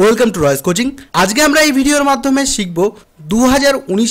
welcome to Royce coaching আজকে আমরা এই ভিডিওর মাধ্যমে শিখব দু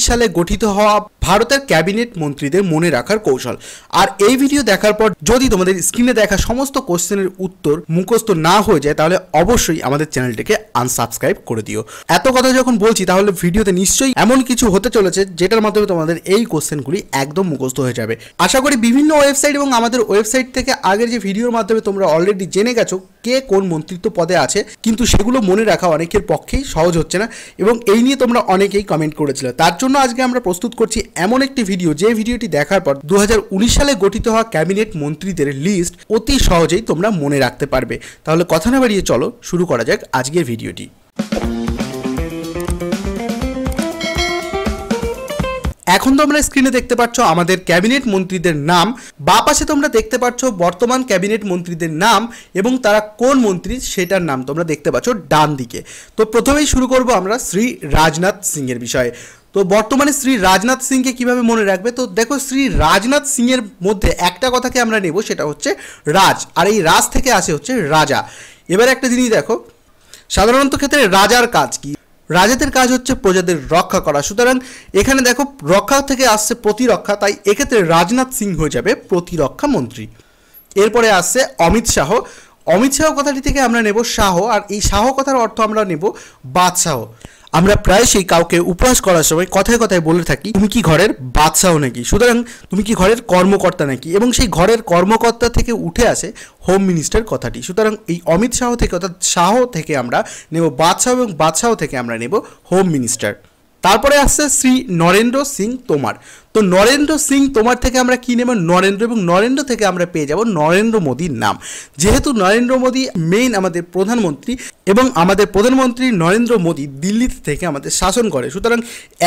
সালে গঠিত হওয়া ভারতের ক্যাবিনেট মন্ত্রীদের মনে রাখার কৌশল আর এই ভিডিও দেখার পর যদি তোমাদের স্ক্রিনে দেখা সমস্ত কোশ্চেনের উত্তর মুখস্থ না হয়ে যায় তাহলে অবশ্যই আমাদের চ্যানেলটিকে আনসাবস্ক্রাইব করে দিও এত কথা যখন বলছি তাহলে ভিডিওতে নিশ্চয়ই এমন কিছু হতে চলেছে যেটার মাধ্যমে তোমাদের এই কোশ্চেনগুলি একদম মুখস্থ হয়ে যাবে আশা করি বিভিন্ন ওয়েবসাইট এবং আমাদের ওয়েবসাইট থেকে আগের যে ভিডিওর মাধ্যমে তোমরা অলরেডি জেনে গেছো কে কোন মন্ত্রিত্ব পদে আছে কিন্তু সেগুলো মনে রাখা অনেকের পক্ষেই সহজ হচ্ছে না এবং এই নিয়ে তোমরা অনেকেই কমেন্ট করেছিলে তার জন্য আজকে আমরা প্রস্তুত করছি এমন একটি ভিডিও যে ভিডিওটি দেখার পর দু সালে গঠিত হওয়া ক্যাবিনেট মন্ত্রীদের লিস্ট অতি সহজেই তোমরা মনে রাখতে পারবে তাহলে কথা না বাড়িয়ে চলো শুরু করা যাক আজকের ভিডিওটি এখন তোমরা স্ক্রিনে দেখতে পাচ্ছ আমাদের ক্যাবিনেট মন্ত্রীদের নাম বা পাশে তোমরা দেখতে পাচ্ছ বর্তমান ক্যাবিনেট মন্ত্রীদের নাম এবং তারা কোন মন্ত্রী সেটার নাম তোমরা দেখতে পাচ্ছ ডান দিকে তো প্রথমেই শুরু করব আমরা শ্রী রাজনাথ সিংয়ের বিষয়ে তো বর্তমানে শ্রী রাজনাথ সিংকে কিভাবে মনে রাখবে তো দেখো শ্রী রাজনাথ সিংয়ের মধ্যে একটা কথাকে আমরা নেব সেটা হচ্ছে রাজ আর এই রাজ থেকে আসে হচ্ছে রাজা এবার একটা জিনিস দেখো সাধারণত ক্ষেত্রে রাজার কাজ কি রাজাদের কাজ হচ্ছে প্রজাদের রক্ষা করা সুতরাং এখানে দেখো রক্ষা থেকে আসছে প্রতিরক্ষা তাই এক্ষেত্রে রাজনাথ সিং হয়ে যাবে প্রতিরক্ষা মন্ত্রী এরপরে আসছে অমিত শাহ অমিত শাহ কথাটি থেকে আমরা নেব শাহ আর এই শাহ কথার অর্থ আমরা নেব বাদশাহ আমরা প্রায়শই কাউকে উপহাস করার সময় কথায় কথায় বলে থাকি তুমি কি ঘরের বাদশাহ নাকি সুতরাং তুমি কি ঘরের কর্মকর্তা নাকি এবং সেই ঘরের কর্মকর্তা থেকে উঠে আসে হোম মিনিস্টার কথাটি সুতরাং এই অমিত শাহ থেকে অর্থাৎ শাহ থেকে আমরা নেব বাদশাহ এবং বাদশাহ থেকে আমরা নেব হোম মিনিস্টার তারপরে আসছে শ্রী নরেন্দ্র সিং তোমার তো নরেন্দ্র সিং তোমার থেকে আমরা কি নেব নরেন্দ্র এবং নরেন্দ্র থেকে আমরা পেয়ে যাব নরেন্দ্র মোদীর নাম যেহেতু নরেন্দ্র মোদী মেইন আমাদের প্রধানমন্ত্রী এবং আমাদের প্রধানমন্ত্রী নরেন্দ্র মোদী দিল্লিতে থেকে আমাদের শাসন করে সুতরাং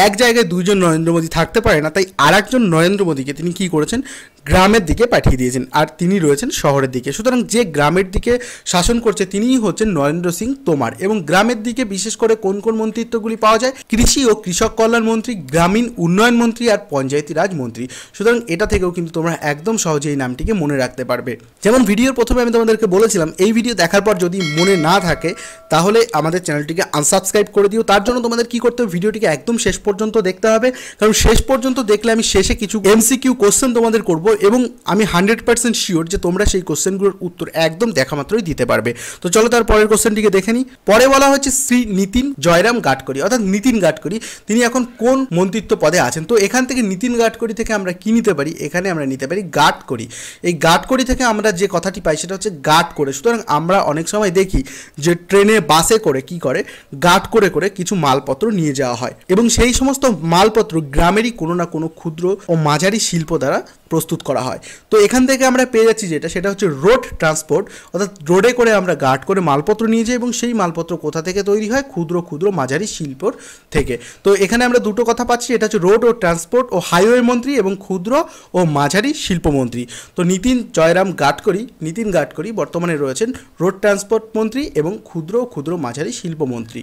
এক জায়গায় দুইজন নরেন্দ্র মোদী থাকতে পারে না তাই আর একজন নরেন্দ্র মোদীকে তিনি কী করেছেন গ্রামের দিকে পাঠিয়ে দিয়েছেন আর তিনি রয়েছেন শহরের দিকে সুতরাং যে গ্রামের দিকে শাসন করছে তিনিই হচ্ছেন নরেন্দ্র সিং তোমার এবং গ্রামের দিকে বিশেষ করে কোন কোন মন্ত্রিত্বগুলি পাওয়া যায় কৃষি ও কৃষক কল্যাণ মন্ত্রী গ্রামীণ উন্নয়ন মন্ত্রী আর পঞ্চায়েত পঞ্চায়েতি রাজ মন্ত্রী সুতরাং এটা থেকেও কিন্তু তোমরা একদম সহজে এই নামটিকে মনে রাখতে পারবে যেমন ভিডিওর প্রথমে আমি তোমাদেরকে বলেছিলাম এই ভিডিও দেখার পর যদি মনে না থাকে তাহলে আমাদের চ্যানেলটিকে আনসাবস্ক্রাইব করে দিও তার জন্য তোমাদের কি করতে হবে ভিডিওটিকে একদম শেষ পর্যন্ত দেখতে হবে কারণ শেষ পর্যন্ত দেখলে আমি শেষে কিছু এমসিকিউ কোশ্চেন তোমাদের করব এবং আমি হান্ড্রেড পার্সেন্ট শিওর যে তোমরা সেই কোশ্চেনগুলোর উত্তর একদম দেখা মাত্রই দিতে পারবে তো চলো তার পরের কোশ্চেনটিকে দেখে নিই পরে বলা হচ্ছে শ্রী নীতিন জয়রাম গাডকরি অর্থাৎ নীতিন গাডকরি তিনি এখন কোন মন্ত্রিত্ব পদে আছেন তো এখান থেকে নীতিন নিতিন গাটকরি থেকে আমরা কী নিতে পারি এখানে আমরা নিতে পারি গাট করি এই গাট করি থেকে আমরা যে কথাটি পাই সেটা হচ্ছে গাট করে সুতরাং আমরা অনেক সময় দেখি যে ট্রেনে বাসে করে কি করে গাট করে করে কিছু মালপত্র নিয়ে যাওয়া হয় এবং সেই সমস্ত মালপত্র গ্রামেরই কোনো না কোনো ক্ষুদ্র ও মাঝারি শিল্প দ্বারা প্রস্তুত করা হয় তো এখান থেকে আমরা পেয়ে যাচ্ছি যেটা সেটা হচ্ছে রোড ট্রান্সপোর্ট অর্থাৎ রোডে করে আমরা গার্ড করে মালপত্র নিয়ে যাই এবং সেই মালপত্র কোথা থেকে তৈরি হয় ক্ষুদ্র ক্ষুদ্র মাঝারি শিল্পর থেকে তো এখানে আমরা দুটো কথা পাচ্ছি এটা হচ্ছে রোড ও ট্রান্সপোর্ট ও হাইওয়ে মন্ত্রী এবং ক্ষুদ্র ও মাঝারি শিল্পমন্ত্রী তো নীতিন জয়রাম গাডকরি নীতিন গাডকরি বর্তমানে রয়েছেন রোড ট্রান্সপোর্ট মন্ত্রী এবং ক্ষুদ্র ক্ষুদ্র মাঝারি শিল্পমন্ত্রী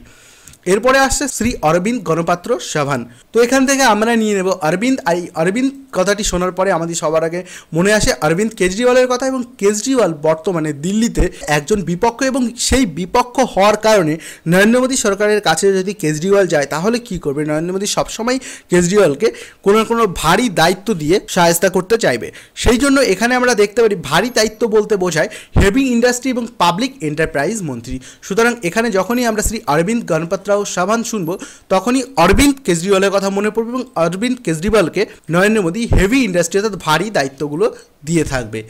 এরপরে আসছে শ্রী অরবিন্দ গণপাত্র সাভান তো এখান থেকে আমরা নিয়ে নেব অরবিন্দ আর এই অরবিন্দ কথাটি শোনার পরে আমাদের সবার আগে মনে আসে অরবিন্দ কেজরিওয়ালের কথা এবং কেজরিওয়াল বর্তমানে দিল্লিতে একজন বিপক্ষ এবং সেই বিপক্ষ হওয়ার কারণে নরেন্দ্র মোদী সরকারের কাছে যদি কেজরিওয়াল যায় তাহলে কি করবে নরেন্দ্র মোদী সবসময় কেজরিওয়ালকে কোনো না কোনো ভারী দায়িত্ব দিয়ে সাহায্যতা করতে চাইবে সেই জন্য এখানে আমরা দেখতে পারি ভারী দায়িত্ব বলতে বোঝায় হেভি ইন্ডাস্ট্রি এবং পাবলিক এন্টারপ্রাইজ মন্ত্রী সুতরাং এখানে যখনই আমরা শ্রী অরবিন্দ গণপাত্র রাও সাবান শুনব তখনই অরবিন্দ কেজরিওয়ালের কথা মনে পড়বে এবং অরবিন্দ কেজরিওয়ালকে নরেন্দ্র মোদী হেভি ইন্ডাস্ট্রি অর্থাৎ ভারী দায়িত্বগুলো দিয়ে থাকবে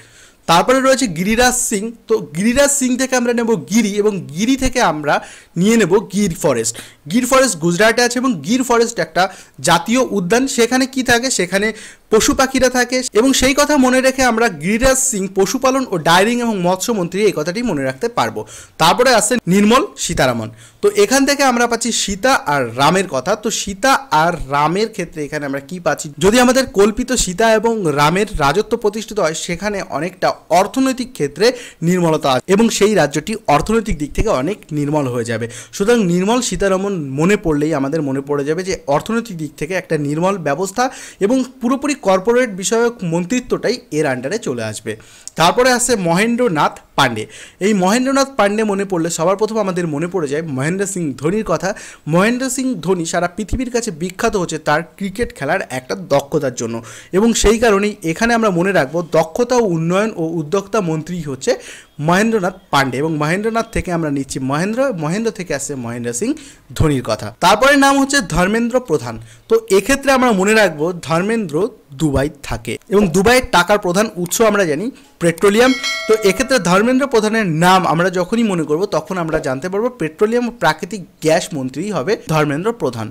তারপরে রয়েছে গিরিরাজ সিং তো গিরিরাজ সিং থেকে আমরা নেব গিরি এবং গিরি থেকে আমরা নিয়ে নেব গির ফরেস্ট গির ফরেস্ট গুজরাটে আছে এবং গির ফরেস্ট একটা জাতীয় উদ্যান সেখানে কি থাকে সেখানে পশু পাখিরা থাকে এবং সেই কথা মনে রেখে আমরা গিরিরাজ সিং পশুপালন ও ডাইরিং এবং মৎস্যমন্ত্রী এই কথাটি মনে রাখতে পারবো তারপরে আসছে নির্মল সীতারামন তো এখান থেকে আমরা পাচ্ছি সীতা আর রামের কথা তো সীতা আর রামের ক্ষেত্রে এখানে আমরা কি পাচ্ছি যদি আমাদের কল্পিত সীতা এবং রামের রাজত্ব প্রতিষ্ঠিত হয় সেখানে অনেকটা অর্থনৈতিক ক্ষেত্রে নির্মলতা আছে এবং সেই রাজ্যটি অর্থনৈতিক দিক থেকে অনেক নির্মল হয়ে যাবে সুতরাং নির্মল সীতারামন মনে পড়লেই আমাদের মনে পড়ে যাবে যে অর্থনৈতিক দিক থেকে একটা নির্মল ব্যবস্থা এবং পুরোপুরি কর্পোরেট বিষয়ক মন্ত্রিত্বটাই এর আন্ডারে চলে আসবে তারপরে আছে মহেন্দ্রনাথ পাণ্ডে এই মহেন্দ্রনাথ পাণ্ডে মনে পড়লে সবার প্রথম আমাদের মনে পড়ে যায় মহেন্দ্র সিং ধোনির কথা মহেন্দ্র সিং ধোনি সারা পৃথিবীর কাছে বিখ্যাত হচ্ছে তার ক্রিকেট খেলার একটা দক্ষতার জন্য এবং সেই কারণেই এখানে আমরা মনে রাখবো দক্ষতা ও উন্নয়ন ও উদ্যোক্তা মন্ত্রী হচ্ছে মহেন্দ্রনাথ পাণ্ডে এবং মহেন্দ্রনাথ থেকে আমরা নিচ্ছি মহেন্দ্র মহেন্দ্র থেকে আসছে মহেন্দ্র সিং ধোনির কথা তারপরে নাম হচ্ছে ধর্মেন্দ্র প্রধান তো এক্ষেত্রে আমরা মনে রাখবো ধর্মেন্দ্র দুবাই থাকে এবং দুবাইয়ের টাকার প্রধান উৎস আমরা জানি পেট্রোলিয়াম তো এক্ষেত্রে ধর্মেন্দ্র প্রধানের নাম আমরা যখনই মনে করব তখন আমরা জানতে পারবো পেট্রোলিয়াম প্রাকৃতিক গ্যাস মন্ত্রী হবে ধর্মেন্দ্র প্রধান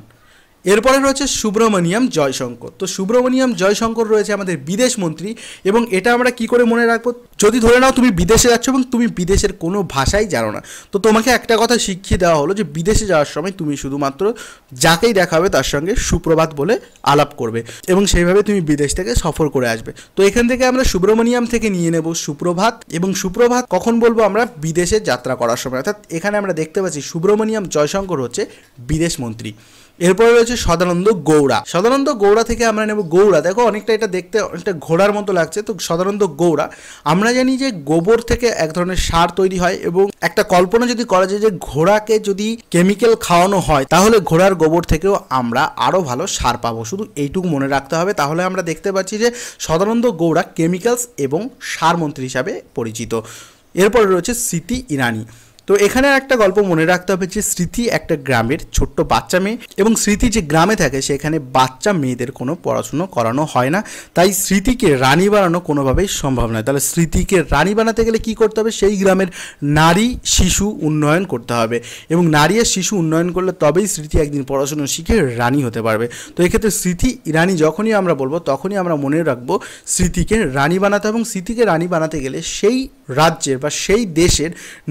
এরপরে রয়েছে সুব্রমণিয়াম জয়শঙ্কর তো সুব্রমণিয়াম জয়শঙ্কর রয়েছে আমাদের বিদেশ মন্ত্রী এবং এটা আমরা কি করে মনে রাখবো যদি ধরে নাও তুমি বিদেশে যাচ্ছ এবং তুমি বিদেশের কোনো ভাষাই জানো না তো তোমাকে একটা কথা শিখিয়ে দেওয়া হলো যে বিদেশে যাওয়ার সময় তুমি শুধুমাত্র যাকেই দেখা হবে তার সঙ্গে সুপ্রভাত বলে আলাপ করবে এবং সেইভাবে তুমি বিদেশ থেকে সফর করে আসবে তো এখান থেকে আমরা সুব্রমণিয়াম থেকে নিয়ে নেব সুপ্রভাত এবং সুপ্রভাত কখন বলবো আমরা বিদেশে যাত্রা করার সময় অর্থাৎ এখানে আমরা দেখতে পাচ্ছি সুব্রমণিয়াম জয়শঙ্কর হচ্ছে বিদেশ মন্ত্রী এরপরে রয়েছে সদানন্দ গৌড়া সদানন্দ গৌড়া থেকে আমরা নেব গৌড়া দেখো অনেকটা এটা দেখতে অনেকটা ঘোড়ার মতো লাগছে তো সদানন্দ গৌড়া আমরা জানি যে গোবর থেকে এক ধরনের সার তৈরি হয় এবং একটা কল্পনা যদি করা যায় যে ঘোড়াকে যদি কেমিক্যাল খাওয়ানো হয় তাহলে ঘোড়ার গোবর থেকেও আমরা আরও ভালো সার পাবো শুধু এইটুকু মনে রাখতে হবে তাহলে আমরা দেখতে পাচ্ছি যে সদানন্দ গৌড়া কেমিক্যালস এবং সার মন্ত্রী হিসাবে পরিচিত এরপরে রয়েছে স্মৃতি ইরানি তো এখানে একটা গল্প মনে রাখতে হবে যে স্মৃতি একটা গ্রামের ছোট্ট বাচ্চা মেয়ে এবং স্মৃতি যে গ্রামে থাকে সেখানে বাচ্চা মেয়েদের কোনো পড়াশুনো করানো হয় না তাই স্মৃতিকে রানী বানানো কোনোভাবেই সম্ভব নয় তাহলে স্মৃতিকে রানী বানাতে গেলে কি করতে হবে সেই গ্রামের নারী শিশু উন্নয়ন করতে হবে এবং নারী আর শিশু উন্নয়ন করলে তবেই স্মৃতি একদিন পড়াশুনো শিখে রানী হতে পারবে তো এক্ষেত্রে স্মৃতি রানী যখনই আমরা বলবো তখনই আমরা মনে রাখবো স্মৃতিকে রানী বানাতে এবং স্মৃতিকে রানী বানাতে গেলে সেই রাজ্যের বা সেই দেশের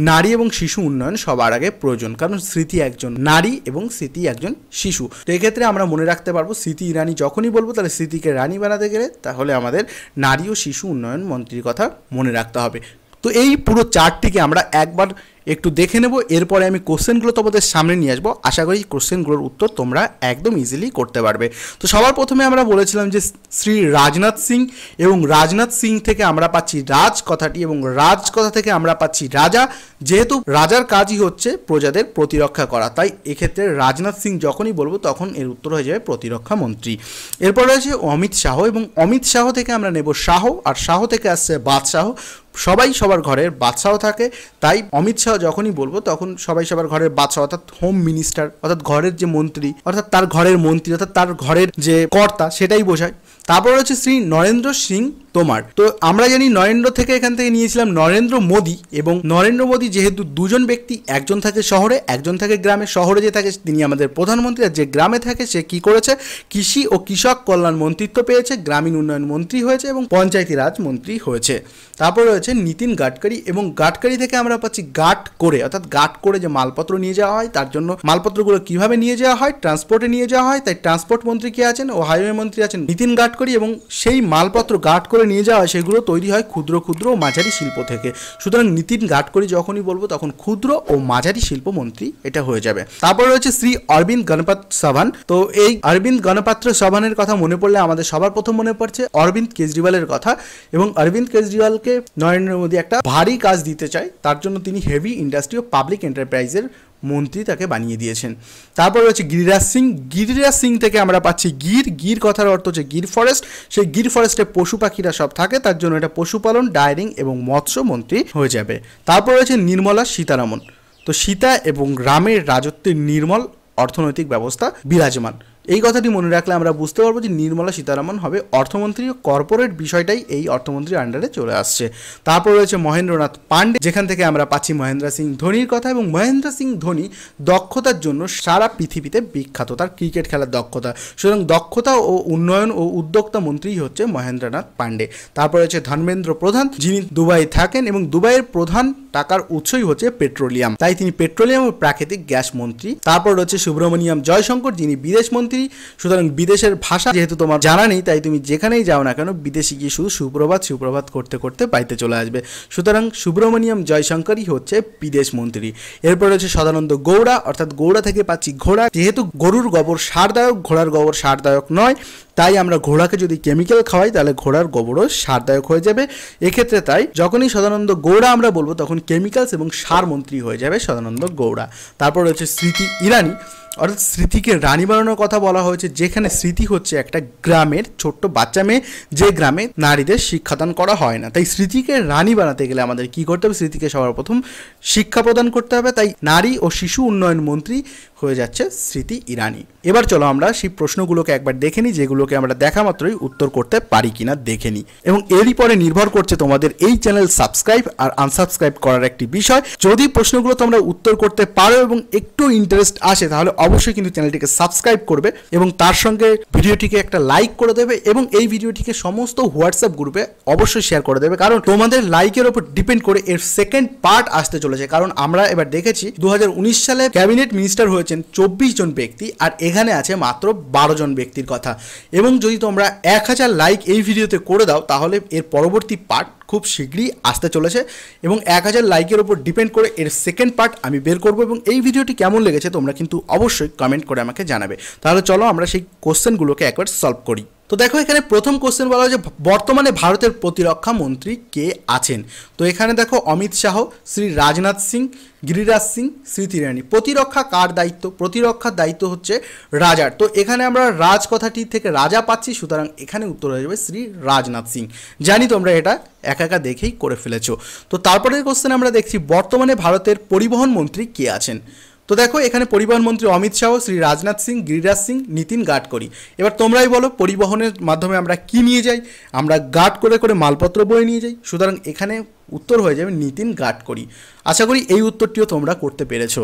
নারী এবং শিশু উন্নয়ন সবার আগে প্রয়োজন কারণ স্মৃতি একজন নারী এবং স্মৃতি একজন শিশু তো এক্ষেত্রে আমরা মনে রাখতে পারবো স্মৃতি ইরানি যখনই বলবো তাহলে স্মৃতিকে রানী বানাতে গেলে তাহলে আমাদের নারী ও শিশু উন্নয়ন মন্ত্রীর কথা মনে রাখতে হবে তো এই পুরো চার্টটিকে আমরা একবার একটু দেখে নেব এরপরে আমি কোশ্চেনগুলো তোমাদের সামনে নিয়ে আসবো আশা করি কোশ্চেনগুলোর উত্তর তোমরা একদম ইজিলি করতে পারবে তো সবার প্রথমে আমরা বলেছিলাম যে শ্রী রাজনাথ সিং এবং রাজনাথ সিং থেকে আমরা পাচ্ছি রাজ কথাটি এবং রাজ কথা থেকে আমরা পাচ্ছি রাজা যেহেতু রাজার কাজই হচ্ছে প্রজাদের প্রতিরক্ষা করা তাই এক্ষেত্রে রাজনাথ সিং যখনই বলবো তখন এর উত্তর হয়ে যাবে প্রতিরক্ষা মন্ত্রী এরপর রয়েছে অমিত শাহ এবং অমিত শাহ থেকে আমরা নেব শাহ আর শাহ থেকে আসছে বাদশাহ সবাই সবার ঘরের বাচ্চাও থাকে তাই অমিত শাহ যখনই বলবো তখন সবাই সবার ঘরের বাচ্চা অর্থাৎ হোম মিনিস্টার অর্থাৎ ঘরের যে মন্ত্রী অর্থাৎ তার ঘরের মন্ত্রী অর্থাৎ তার ঘরের যে কর্তা সেটাই বোঝায় তারপর হচ্ছে শ্রী নরেন্দ্র সিং তোমার তো আমরা জানি নরেন্দ্র থেকে এখান থেকে নিয়েছিলাম নরেন্দ্র মোদী এবং নরেন্দ্র মোদী যেহেতু দুজন ব্যক্তি একজন থাকে শহরে একজন থাকে গ্রামে শহরে যে থাকে তিনি আমাদের প্রধানমন্ত্রী আর যে গ্রামে থাকে সে কি করেছে কৃষি ও কৃষক কল্যাণ মন্ত্রিত্ব পেয়েছে গ্রামীণ উন্নয়ন মন্ত্রী হয়েছে এবং পঞ্চায়েতি রাজ মন্ত্রী হয়েছে তারপর রয়েছে নিতিন গাটকারি এবং গাটকারি থেকে আমরা পাচ্ছি গাট করে অর্থাৎ গাট করে যে মালপত্র নিয়ে যাওয়া হয় তার জন্য মালপত্রগুলো কিভাবে নিয়ে যাওয়া হয় ট্রান্সপোর্টে নিয়ে যাওয়া হয় তাই ট্রান্সপোর্ট মন্ত্রী কে আছেন ও হাইওয়ে মন্ত্রী আছেন নিতিন গাডকারি করি এবং সেই মালপত্র গাঠ করে নিয়ে যাওয়া সেগুলো তৈরি হয় ক্ষুদ্র ক্ষুদ্র ও মাঝারি শিল্প থেকে সুতরাং নীতিন গাডকরি যখনই বলবো তখন ক্ষুদ্র ও মাঝারি শিল্প মন্ত্রী এটা হয়ে যাবে তারপর রয়েছে শ্রী অরবিন্দ গণপাত সাভান তো এই অরবিন্দ গণপাত্র সাভানের কথা মনে পড়লে আমাদের সবার প্রথম মনে পড়ছে অরবিন্দ কেজরিওয়ালের কথা এবং অরবিন্দ কেজরিওয়ালকে নরেন্দ্র মোদী একটা ভারী কাজ দিতে চায় তার জন্য তিনি হেভি ইন্ডাস্ট্রি ও পাবলিক এন্টারপ্রাইজের মন্ত্রী তাকে বানিয়ে দিয়েছেন তারপর রয়েছে গিরিরাজ সিং গিরিরাজ সিং থেকে আমরা পাচ্ছি গির গির কথার অর্থ হচ্ছে গির ফরেস্ট সেই গির ফরেস্টে পশু পাখিরা সব থাকে তার জন্য এটা পশুপালন ডায়রিং এবং মৎস্য মন্ত্রী হয়ে যাবে তারপর রয়েছে নির্মলা সীতারামন তো সীতা এবং রামের রাজত্বের নির্মল অর্থনৈতিক ব্যবস্থা বিরাজমান এই কথাটি মনে রাখলে আমরা বুঝতে পারবো যে নির্মলা সীতারামন হবে অর্থমন্ত্রী ও কর্পোরেট বিষয়টাই এই অর্থমন্ত্রীর আন্ডারে চলে আসছে তারপর রয়েছে মহেন্দ্রনাথ পাণ্ডে যেখান থেকে আমরা পাচ্ছি মহেন্দ্র সিং ধোনির কথা এবং মহেন্দ্র সিং ধোনি দক্ষতার জন্য সারা পৃথিবীতে বিখ্যাত তার ক্রিকেট খেলার দক্ষতা সুতরাং দক্ষতা ও উন্নয়ন ও উদ্যোক্তা মন্ত্রী হচ্ছে মহেন্দ্রনাথ পাণ্ডে তারপর রয়েছে ধর্মেন্দ্র প্রধান যিনি দুবাই থাকেন এবং দুবাইয়ের প্রধান টাকার উৎসই হচ্ছে পেট্রোলিয়াম তাই তিনি পেট্রোলিয়াম ও প্রাকৃতিক গ্যাস মন্ত্রী তারপর রয়েছে সুব্রমণিয়াম জয়শঙ্কর যিনি বিদেশ মন্ত্রী সুতরাং বিদেশের ভাষা যেহেতু তোমার জানা নেই তাই তুমি যেখানেই যাও না কেন বিদেশি গিয়ে শুধু সুপ্রভাত সুপ্রভাত করতে করতে বাড়িতে চলে আসবে সুতরাং সুব্রমণিয়াম জয়শঙ্করই হচ্ছে বিদেশ মন্ত্রী এরপর রয়েছে সদানন্দ গৌড়া অর্থাৎ গৌড়া থেকে পাচ্ছি ঘোড়া যেহেতু গরুর গোবর সারদায়ক ঘোড়ার গোবর সারদায়ক নয় তাই আমরা ঘোড়াকে যদি কেমিক্যাল খাওয়াই তাহলে ঘোড়ার গোবরও সারদায়ক হয়ে যাবে এক্ষেত্রে তাই যখনই সদানন্দ গৌড়া আমরা বলবো তখন কেমিক্যালস এবং সার মন্ত্রী হয়ে যাবে সদানন্দ গৌড়া তারপর রয়েছে স্মৃতি ইরানি অর্থাৎ স্মৃতিকে রানী বানানোর কথা বলা হয়েছে যেখানে স্মৃতি হচ্ছে একটা গ্রামের ছোট্ট বাচ্চা মেয়ে যে গ্রামে নারীদের শিক্ষাদান করা হয় না তাই স্মৃতিকে রানী বানাতে গেলে আমাদের কি করতে হবে স্মৃতিকে সবার প্রথম শিক্ষা প্রদান করতে হবে তাই নারী ও শিশু উন্নয়ন মন্ত্রী হয়ে যাচ্ছে স্মৃতি ইরানি এবার চলো আমরা সেই প্রশ্নগুলোকে একবার দেখে নিই যেগুলোকে আমরা দেখা মাত্রই উত্তর করতে পারি কিনা দেখে নিই এবং এরই পরে নির্ভর করছে তোমাদের এই চ্যানেল সাবস্ক্রাইব আর আনসাবস্ক্রাইব করার একটি বিষয় যদি প্রশ্নগুলো তোমরা উত্তর করতে পারো এবং একটু ইন্টারেস্ট আসে তাহলে অবশ্যই কিন্তু চ্যানেলটিকে সাবস্ক্রাইব করবে এবং তার সঙ্গে ভিডিওটিকে একটা লাইক করে দেবে এবং এই ভিডিওটিকে সমস্ত হোয়াটসঅ্যাপ গ্রুপে অবশ্যই শেয়ার করে দেবে কারণ তোমাদের লাইকের ওপর ডিপেন্ড করে এর সেকেন্ড পার্ট আসতে চলেছে কারণ আমরা এবার দেখেছি দু সালে ক্যাবিনেট মিনিস্টার হয়েছে করছেন চব্বিশ জন ব্যক্তি আর এখানে আছে মাত্র বারো জন ব্যক্তির কথা এবং যদি তোমরা এক হাজার লাইক এই ভিডিওতে করে দাও তাহলে এর পরবর্তী পার্ট খুব শীঘ্রই আসতে চলেছে এবং এক হাজার লাইকের ওপর ডিপেন্ড করে এর সেকেন্ড পার্ট আমি বের করব এবং এই ভিডিওটি কেমন লেগেছে তোমরা কিন্তু অবশ্যই কমেন্ট করে আমাকে জানাবে তাহলে চলো আমরা সেই কোশ্চেনগুলোকে একবার সলভ করি তো দেখো এখানে প্রথম কোশ্চেন বলা হয় যে বর্তমানে ভারতের প্রতিরক্ষা মন্ত্রী কে আছেন তো এখানে দেখো অমিত শাহ শ্রী রাজনাথ সিং গিরিরাজ সিং স্মৃতি ইরানি প্রতিরক্ষা কার দায়িত্ব প্রতিরক্ষার দায়িত্ব হচ্ছে রাজার তো এখানে আমরা রাজ কথাটি থেকে রাজা পাচ্ছি সুতরাং এখানে উত্তর হয়ে যাবে শ্রী রাজনাথ সিং জানি তোমরা এটা একা একা দেখেই করে ফেলেছো তো তারপরের কোশ্চেন আমরা দেখছি বর্তমানে ভারতের পরিবহন মন্ত্রী কে আছেন তো দেখো এখানে পরিবহন মন্ত্রী অমিত শাহ শ্রী রাজনাথ সিং গিরিরাজ সিং নীতিন গাডকরি এবার তোমরাই বলো পরিবহনের মাধ্যমে আমরা কি নিয়ে যাই আমরা গার্ড করে করে মালপত্র বয়ে নিয়ে যাই সুতরাং এখানে উত্তর হয়ে যাবে নীতিন গাডকরি আশা করি এই উত্তরটিও তোমরা করতে পেরেছো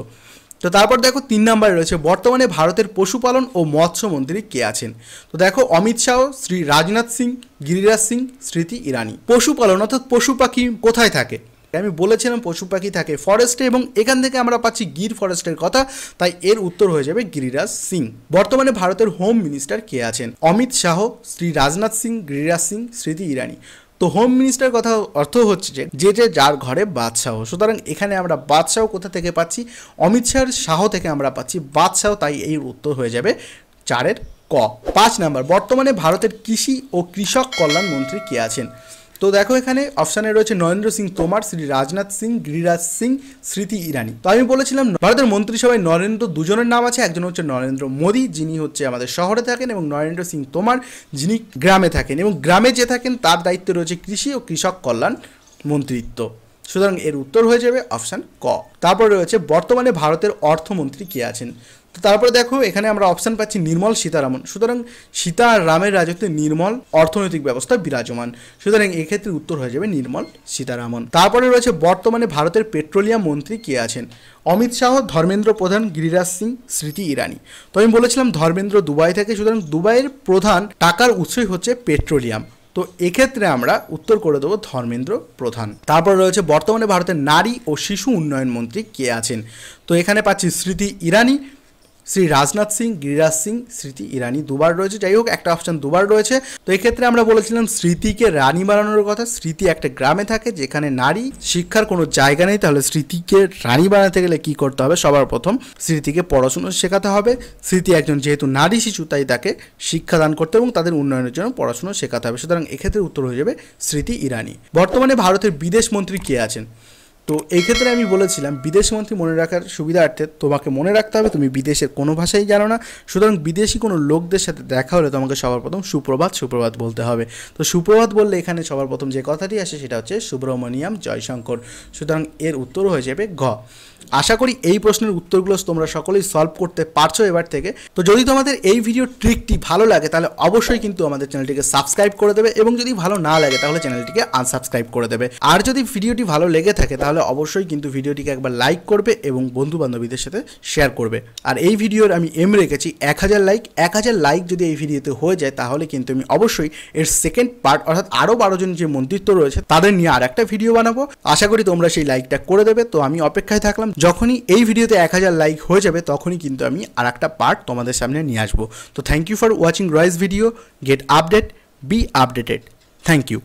তো তারপর দেখো তিন নাম্বারে রয়েছে বর্তমানে ভারতের পশুপালন ও মৎস্যমন্ত্রী কে আছেন তো দেখো অমিত শাহ শ্রী রাজনাথ সিং গিরিরাজ সিং স্মৃতি ইরানি পশুপালন অর্থাৎ পশু পাখি কোথায় থাকে আমি বলেছিলাম পশু পাখি থাকে ফরেস্টে এবং এখান থেকে আমরা পাচ্ছি গির ফরেস্টের কথা তাই এর উত্তর হয়ে যাবে গিরিরাজ সিং বর্তমানে ভারতের হোম মিনিস্টার কে আছেন অমিত শাহ শ্রী রাজনাথ সিং গিরিরাজ সিং স্মৃতি ইরানি তো হোম মিনিস্টার কথা অর্থ হচ্ছে যে যে যে যার ঘরে বাদশাহ সুতরাং এখানে আমরা বাদশাহ কোথা থেকে পাচ্ছি অমিত শাহর শাহ থেকে আমরা পাচ্ছি বাদশাহ তাই এই উত্তর হয়ে যাবে চারের ক পাঁচ নাম্বার বর্তমানে ভারতের কৃষি ও কৃষক কল্যাণ মন্ত্রী কে আছেন তো দেখো এখানে অপশানে রয়েছে নরেন্দ্র সিং তোমার শ্রী রাজনাথ সিং গিরিরাজ সিং স্মৃতি ইরানি তো আমি বলেছিলাম ভারতের মন্ত্রিসভায় নরেন্দ্র দুজনের নাম আছে একজন হচ্ছে নরেন্দ্র মোদী যিনি হচ্ছে আমাদের শহরে থাকেন এবং নরেন্দ্র সিং তোমার যিনি গ্রামে থাকেন এবং গ্রামে যে থাকেন তার দায়িত্বে রয়েছে কৃষি ও কৃষক কল্যাণ মন্ত্রিত্ব সুতরাং এর উত্তর হয়ে যাবে অপশান ক তারপর রয়েছে বর্তমানে ভারতের অর্থমন্ত্রী কে আছেন তো তারপরে দেখো এখানে আমরা অপশান পাচ্ছি নির্মল সীতারামন সুতরাং সীতারামের রাজত্বে নির্মল অর্থনৈতিক ব্যবস্থা বিরাজমান সুতরাং এক্ষেত্রে উত্তর হয়ে যাবে নির্মল সীতারামন তারপরে রয়েছে বর্তমানে ভারতের পেট্রোলিয়াম মন্ত্রী কে আছেন অমিত শাহ ধর্মেন্দ্র প্রধান গিরিরাজ সিং স্মৃতি ইরানি তো আমি বলেছিলাম ধর্মেন্দ্র দুবাই থেকে সুতরাং দুবাইয়ের প্রধান টাকার উৎসই হচ্ছে পেট্রোলিয়াম তো এক্ষেত্রে আমরা উত্তর করে দেবো ধর্মেন্দ্র প্রধান তারপর রয়েছে বর্তমানে ভারতের নারী ও শিশু উন্নয়ন মন্ত্রী কে আছেন তো এখানে পাচ্ছি স্মৃতি ইরানি শ্রী রাজনাথ সিং গিরিরাজ সিং স্মৃতি ইরানি দুবার রয়েছে যাই হোক একটা অপশান দুবার রয়েছে তো এক্ষেত্রে আমরা বলেছিলাম স্মৃতিকে রানী বানানোর কথা স্মৃতি একটা গ্রামে থাকে যেখানে নারী শিক্ষার কোনো জায়গা নেই তাহলে স্মৃতিকে রানী বানাতে গেলে কি করতে হবে সবার প্রথম স্মৃতিকে পড়াশুনো শেখাতে হবে স্মৃতি একজন যেহেতু নারী শিশু তাই তাকে শিক্ষাদান করতে এবং তাদের উন্নয়নের জন্য পড়াশুনো শেখাতে হবে সুতরাং এক্ষেত্রে উত্তর হয়ে যাবে স্মৃতি ইরানি বর্তমানে ভারতের বিদেশ মন্ত্রী কে আছেন তো এই ক্ষেত্রে আমি বলেছিলাম বিদেশি মন্ত্রী মনে রাখার সুবিধার্থে তোমাকে মনে রাখতে হবে তুমি বিদেশের কোনো ভাষাই জানো না সুতরাং বিদেশি কোনো লোকদের সাথে দেখা হলে তোমাকে সবার প্রথম সুপ্রভাত সুপ্রভাত বলতে হবে তো সুপ্রভাত বললে এখানে সবার প্রথম যে কথাটি আসে সেটা হচ্ছে সুব্রহ্মণিয়াম জয়শঙ্কর সুতরাং এর উত্তর হয়ে যাবে ঘ আশা করি এই প্রশ্নের উত্তরগুলো তোমরা সকলেই সলভ করতে পারছো এবার থেকে তো যদি তোমাদের এই ভিডিও ট্রিকটি ভালো লাগে তাহলে অবশ্যই কিন্তু আমাদের চ্যানেলটিকে সাবস্ক্রাইব করে দেবে এবং যদি ভালো না লাগে তাহলে চ্যানেলটিকে আনসাবস্ক্রাইব করে দেবে আর যদি ভিডিওটি ভালো লেগে থাকে তাহলে অবশ্যই কিন্তু ভিডিওটিকে একবার লাইক করবে এবং বন্ধু বান্ধবীদের সাথে শেয়ার করবে আর এই ভিডিওর আমি এম রেখেছি এক হাজার লাইক এক হাজার লাইক যদি এই ভিডিওতে হয়ে যায় তাহলে কিন্তু আমি অবশ্যই এর সেকেন্ড পার্ট অর্থাৎ আরও বারোজন যে মন্ত্রিত্ব রয়েছে তাদের নিয়ে আর একটা ভিডিও বানাবো আশা করি তোমরা সেই লাইকটা করে দেবে তো আমি অপেক্ষায় থাকলাম বললাম যখনই এই ভিডিওতে এক হাজার লাইক হয়ে যাবে তখনই কিন্তু আমি আর একটা পার্ট তোমাদের সামনে নিয়ে আসবো তো থ্যাংক ইউ ফর ওয়াচিং রয়েস video get update be updated thank you